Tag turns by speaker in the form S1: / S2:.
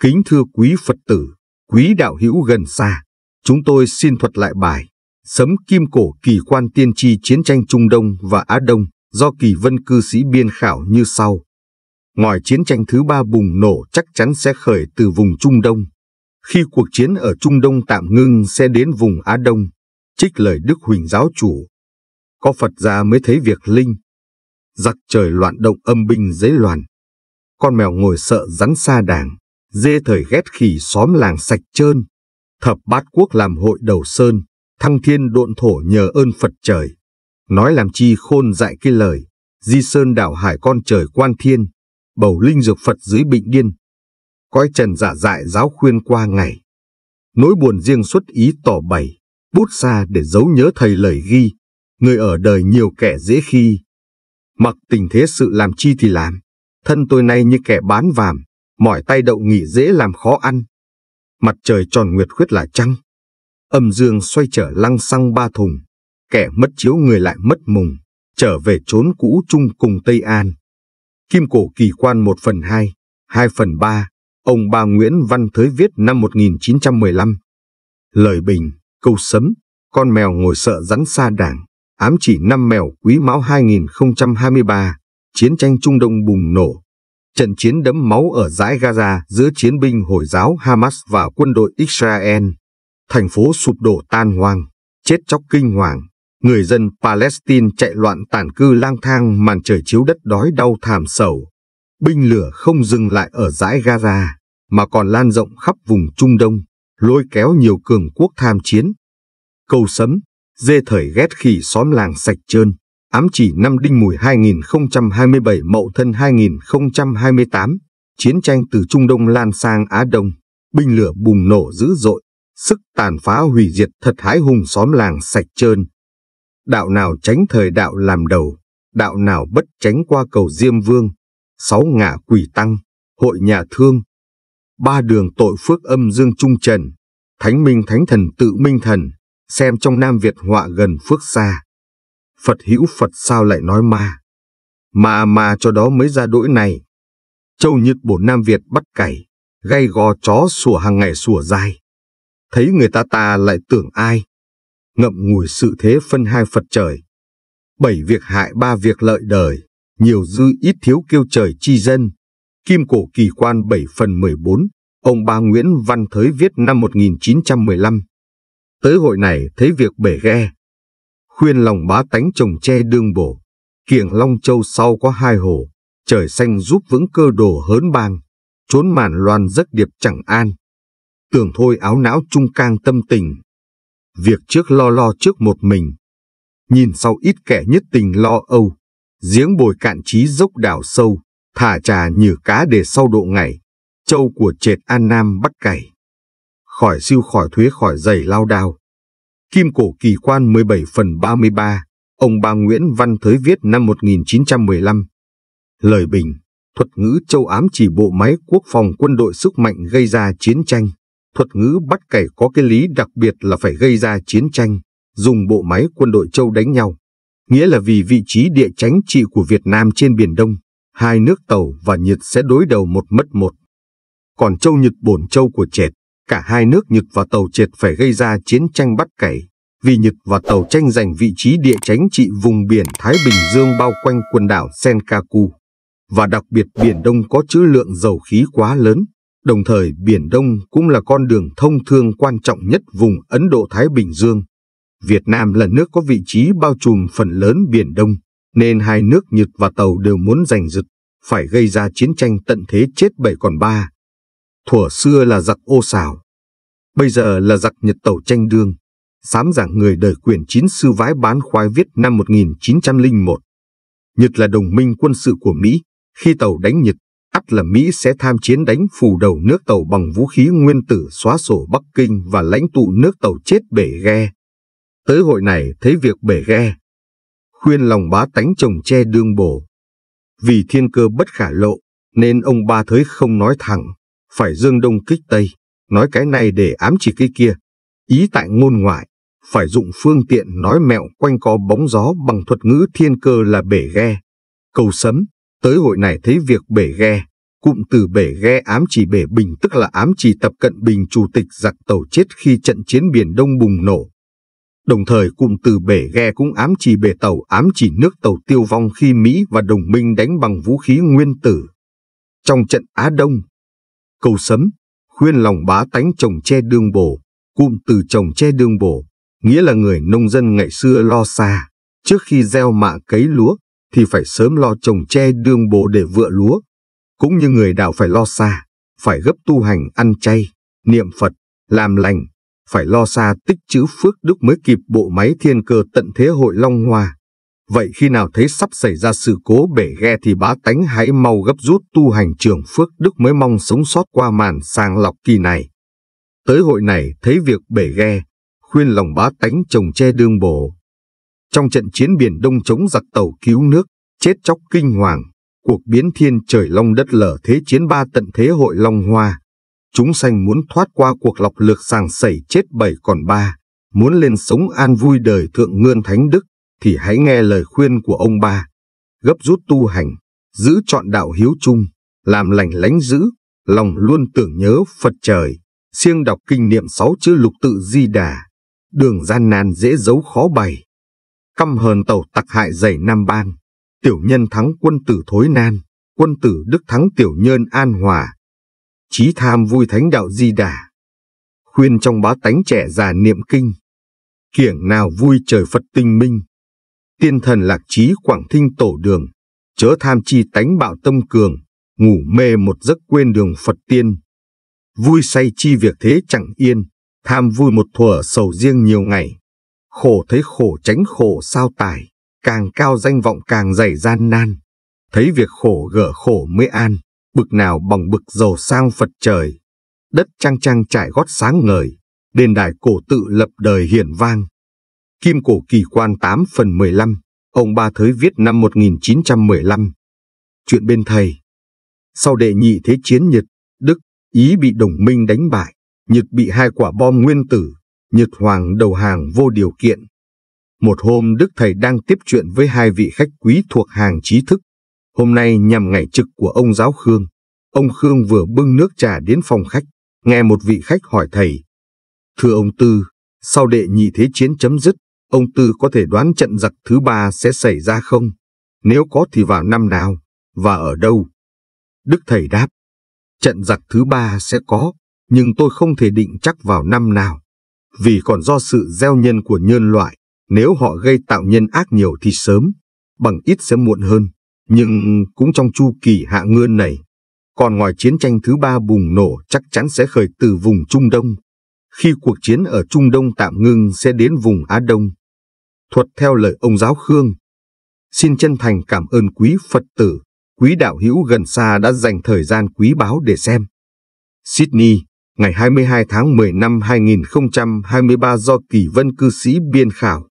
S1: Kính thưa quý Phật tử, quý đạo hữu gần xa, chúng tôi xin thuật lại bài Sấm Kim Cổ Kỳ Quan Tiên Tri Chiến tranh Trung Đông và Á Đông do kỳ vân cư sĩ biên khảo như sau. Ngòi chiến tranh thứ ba bùng nổ chắc chắn sẽ khởi từ vùng Trung Đông. Khi cuộc chiến ở Trung Đông tạm ngưng sẽ đến vùng Á Đông, trích lời Đức Huỳnh giáo chủ. Có Phật gia mới thấy việc linh. Giặc trời loạn động âm binh dấy loạn. Con mèo ngồi sợ rắn xa đảng, dê thời ghét khỉ xóm làng sạch trơn. Thập bát quốc làm hội đầu sơn, thăng thiên độn thổ nhờ ơn Phật trời. Nói làm chi khôn dạy cái lời, di sơn đảo hải con trời quan thiên, bầu linh dược Phật dưới bệnh điên. Coi trần dạ dại giáo khuyên qua ngày. Nỗi buồn riêng xuất ý tỏ bày, bút ra để giấu nhớ thầy lời ghi, người ở đời nhiều kẻ dễ khi. Mặc tình thế sự làm chi thì làm, thân tôi nay như kẻ bán vàm, mỏi tay đậu nghỉ dễ làm khó ăn. Mặt trời tròn nguyệt khuyết là trăng, âm dương xoay trở lăng xăng ba thùng, kẻ mất chiếu người lại mất mùng, trở về trốn cũ chung cùng Tây An. Kim cổ kỳ quan 1 phần 2, 2 phần 3, ông ba Nguyễn Văn Thới viết năm 1915. Lời bình câu sấm, con mèo ngồi sợ rắn xa đảng, ám chỉ năm mèo quý mão 2023, chiến tranh Trung Đông bùng nổ. Trận chiến đẫm máu ở dãi Gaza giữa chiến binh Hồi giáo Hamas và quân đội Israel. Thành phố sụp đổ tan hoang, chết chóc kinh hoàng. Người dân Palestine chạy loạn tản cư lang thang màn trời chiếu đất đói đau thảm sầu. Binh lửa không dừng lại ở dãi Gaza, mà còn lan rộng khắp vùng Trung Đông lôi kéo nhiều cường quốc tham chiến. Câu sấm, dê thời ghét khỉ xóm làng sạch trơn, ám chỉ năm đinh mùi 2027 mậu thân 2028, chiến tranh từ Trung Đông lan sang Á Đông, binh lửa bùng nổ dữ dội, sức tàn phá hủy diệt thật hái hùng xóm làng sạch trơn. Đạo nào tránh thời đạo làm đầu, đạo nào bất tránh qua cầu Diêm Vương, sáu ngã quỷ tăng, hội nhà thương, ba đường tội phước âm dương trung trần, thánh minh thánh thần tự minh thần, xem trong Nam Việt họa gần phước xa. Phật hữu Phật sao lại nói ma? Mà mà cho đó mới ra đỗi này. Châu Nhật bổ Nam Việt bắt cày, gây gò chó sủa hàng ngày sủa dai. Thấy người ta ta lại tưởng ai? Ngậm ngùi sự thế phân hai Phật trời. Bảy việc hại ba việc lợi đời, nhiều dư ít thiếu kêu trời chi dân, Kim Cổ Kỳ Quan 7 phần 14, ông ba Nguyễn Văn Thới viết năm 1915. Tới hội này thấy việc bể ghe. Khuyên lòng bá tánh trồng tre đương bổ, Kiềng Long Châu sau có hai hồ, trời xanh giúp vững cơ đồ hớn bang, trốn màn loan giấc điệp chẳng an. Tưởng thôi áo não trung cang tâm tình. Việc trước lo lo trước một mình. Nhìn sau ít kẻ nhất tình lo âu, giếng bồi cạn trí dốc đảo sâu thả trà như cá để sau độ ngày, châu của trệt An Nam bắt cày. Khỏi siêu khỏi thuế khỏi giày lao đao. Kim cổ kỳ quan 17 phần 33, ông ba Nguyễn Văn Thới viết năm 1915. Lời bình, thuật ngữ châu ám chỉ bộ máy quốc phòng quân đội sức mạnh gây ra chiến tranh. Thuật ngữ bắt cày có cái lý đặc biệt là phải gây ra chiến tranh, dùng bộ máy quân đội châu đánh nhau. Nghĩa là vì vị trí địa chánh trị của Việt Nam trên Biển Đông, hai nước Tàu và Nhật sẽ đối đầu một mất một. Còn châu Nhật bổn châu của Trệt, cả hai nước Nhật và Tàu Trệt phải gây ra chiến tranh bắt cày, vì Nhật và Tàu tranh giành vị trí địa chính trị vùng biển Thái Bình Dương bao quanh quần đảo Senkaku. Và đặc biệt Biển Đông có trữ lượng dầu khí quá lớn, đồng thời Biển Đông cũng là con đường thông thương quan trọng nhất vùng Ấn Độ-Thái Bình Dương. Việt Nam là nước có vị trí bao trùm phần lớn Biển Đông, nên hai nước Nhật và Tàu đều muốn giành giật, phải gây ra chiến tranh tận thế chết bảy còn ba. Thủa xưa là giặc ô xào, bây giờ là giặc Nhật Tàu tranh đương, sám giảng người đời quyền chín sư vái bán khoai viết năm 1901. Nhật là đồng minh quân sự của Mỹ, khi Tàu đánh Nhật, ắt là Mỹ sẽ tham chiến đánh phù đầu nước Tàu bằng vũ khí nguyên tử xóa sổ Bắc Kinh và lãnh tụ nước Tàu chết bể ghe. Tới hội này thấy việc bể ghe, khuyên lòng bá tánh chồng che đương bổ. Vì thiên cơ bất khả lộ, nên ông ba thới không nói thẳng, phải dương đông kích tây, nói cái này để ám chỉ cái kia. Ý tại ngôn ngoại, phải dụng phương tiện nói mẹo quanh co bóng gió bằng thuật ngữ thiên cơ là bể ghe. Cầu sấm, tới hội này thấy việc bể ghe, cụm từ bể ghe ám chỉ bể bình tức là ám chỉ tập cận bình chủ tịch giặc tàu chết khi trận chiến biển Đông bùng nổ. Đồng thời cụm từ bể ghe cũng ám chỉ bể tàu, ám chỉ nước tàu tiêu vong khi Mỹ và đồng minh đánh bằng vũ khí nguyên tử. Trong trận Á Đông, Cầu sấm, khuyên lòng bá tánh trồng tre đương bổ, cụm từ trồng tre đương bổ, nghĩa là người nông dân ngày xưa lo xa, trước khi gieo mạ cấy lúa, thì phải sớm lo trồng tre đương bổ để vựa lúa, cũng như người đạo phải lo xa, phải gấp tu hành ăn chay, niệm Phật, làm lành, phải lo xa tích chữ phước đức mới kịp bộ máy thiên cơ tận thế hội Long Hoa. Vậy khi nào thấy sắp xảy ra sự cố bể ghe thì bá tánh hãy mau gấp rút tu hành trường phước đức mới mong sống sót qua màn sàng lọc kỳ này. Tới hội này thấy việc bể ghe, khuyên lòng bá tánh trồng che đương bổ. Trong trận chiến biển đông chống giặc tàu cứu nước, chết chóc kinh hoàng, cuộc biến thiên trời long đất lở thế chiến ba tận thế hội Long Hoa Chúng sanh muốn thoát qua cuộc lọc lược sàng sẩy chết bảy còn ba, muốn lên sống an vui đời thượng ngươn thánh đức, thì hãy nghe lời khuyên của ông ba. Gấp rút tu hành, giữ chọn đạo hiếu chung, làm lành lánh giữ, lòng luôn tưởng nhớ Phật trời, siêng đọc kinh niệm sáu chữ lục tự di đà. Đường gian nan dễ giấu khó bày. Căm hờn tàu tặc hại dày Nam bang tiểu nhân thắng quân tử thối nan, quân tử đức thắng tiểu nhân an hòa, Chí tham vui thánh đạo di đà. Khuyên trong bá tánh trẻ già niệm kinh. Kiểng nào vui trời Phật tinh minh. Tiên thần lạc trí quảng thinh tổ đường. Chớ tham chi tánh bạo tâm cường. Ngủ mê một giấc quên đường Phật tiên. Vui say chi việc thế chẳng yên. Tham vui một thuở sầu riêng nhiều ngày. Khổ thấy khổ tránh khổ sao tài. Càng cao danh vọng càng dày gian nan. Thấy việc khổ gỡ khổ mới an bực nào bằng bực dầu sang Phật trời. Đất trang trang trải gót sáng ngời, đền đài cổ tự lập đời hiển vang. Kim cổ kỳ quan 8 phần 15, ông Ba Thới viết năm 1915. Chuyện bên thầy. Sau đệ nhị thế chiến Nhật, Đức, Ý bị đồng minh đánh bại, Nhật bị hai quả bom nguyên tử, Nhật Hoàng đầu hàng vô điều kiện. Một hôm Đức Thầy đang tiếp chuyện với hai vị khách quý thuộc hàng trí thức, Hôm nay nhằm ngày trực của ông giáo Khương, ông Khương vừa bưng nước trà đến phòng khách, nghe một vị khách hỏi thầy. Thưa ông Tư, sau đệ nhị thế chiến chấm dứt, ông Tư có thể đoán trận giặc thứ ba sẽ xảy ra không? Nếu có thì vào năm nào? Và ở đâu? Đức Thầy đáp, trận giặc thứ ba sẽ có, nhưng tôi không thể định chắc vào năm nào. Vì còn do sự gieo nhân của nhân loại, nếu họ gây tạo nhân ác nhiều thì sớm, bằng ít sẽ muộn hơn. Nhưng cũng trong chu kỳ hạ nguyên này, còn ngoài chiến tranh thứ ba bùng nổ chắc chắn sẽ khởi từ vùng Trung Đông. Khi cuộc chiến ở Trung Đông tạm ngưng sẽ đến vùng Á Đông. Thuật theo lời ông giáo Khương, xin chân thành cảm ơn quý Phật tử, quý đạo hữu gần xa đã dành thời gian quý báu để xem. Sydney, ngày 22 tháng 10 năm 2023 do Kỳ Vân cư sĩ biên khảo.